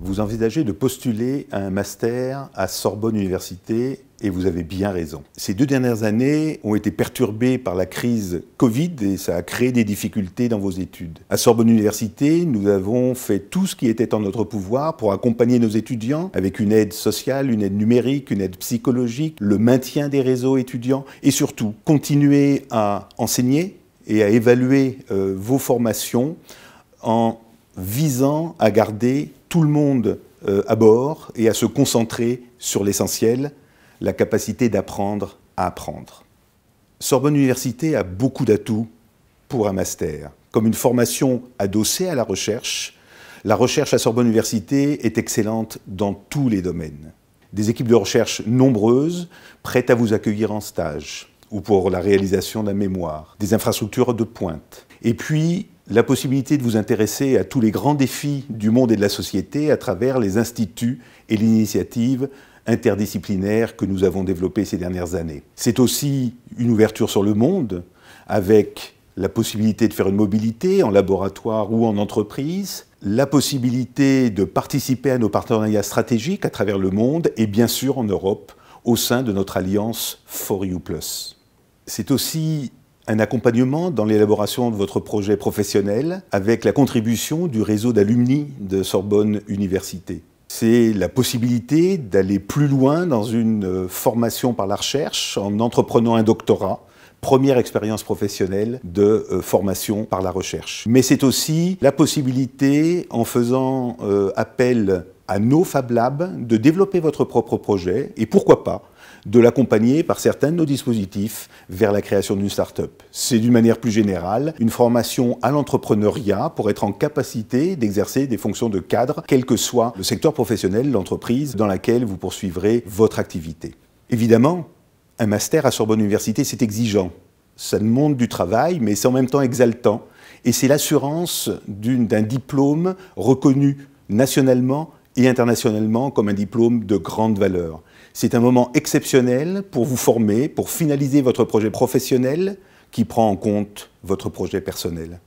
vous envisagez de postuler un master à Sorbonne Université et vous avez bien raison. Ces deux dernières années ont été perturbées par la crise Covid et ça a créé des difficultés dans vos études. À Sorbonne Université, nous avons fait tout ce qui était en notre pouvoir pour accompagner nos étudiants avec une aide sociale, une aide numérique, une aide psychologique, le maintien des réseaux étudiants et surtout continuer à enseigner et à évaluer euh, vos formations en visant à garder tout le monde euh, à bord et à se concentrer sur l'essentiel, la capacité d'apprendre à apprendre. Sorbonne Université a beaucoup d'atouts pour un master. Comme une formation adossée à la recherche, la recherche à Sorbonne Université est excellente dans tous les domaines. Des équipes de recherche nombreuses, prêtes à vous accueillir en stage ou pour la réalisation d'un mémoire, des infrastructures de pointe. Et puis, la possibilité de vous intéresser à tous les grands défis du monde et de la société à travers les instituts et l'initiative interdisciplinaire que nous avons développée ces dernières années. C'est aussi une ouverture sur le monde avec la possibilité de faire une mobilité en laboratoire ou en entreprise, la possibilité de participer à nos partenariats stratégiques à travers le monde et bien sûr en Europe au sein de notre alliance For You ⁇ C'est aussi un accompagnement dans l'élaboration de votre projet professionnel avec la contribution du réseau d'alumni de Sorbonne Université. C'est la possibilité d'aller plus loin dans une euh, formation par la recherche en entreprenant un doctorat première expérience professionnelle de euh, formation par la recherche. Mais c'est aussi la possibilité, en faisant euh, appel à nos Fab Labs, de développer votre propre projet et pourquoi pas de l'accompagner par certains de nos dispositifs vers la création d'une start-up. C'est d'une manière plus générale une formation à l'entrepreneuriat pour être en capacité d'exercer des fonctions de cadre, quel que soit le secteur professionnel, l'entreprise dans laquelle vous poursuivrez votre activité. Évidemment, un master à Sorbonne Université, c'est exigeant. Ça demande du travail, mais c'est en même temps exaltant. Et c'est l'assurance d'un diplôme reconnu nationalement et internationalement comme un diplôme de grande valeur. C'est un moment exceptionnel pour vous former, pour finaliser votre projet professionnel qui prend en compte votre projet personnel.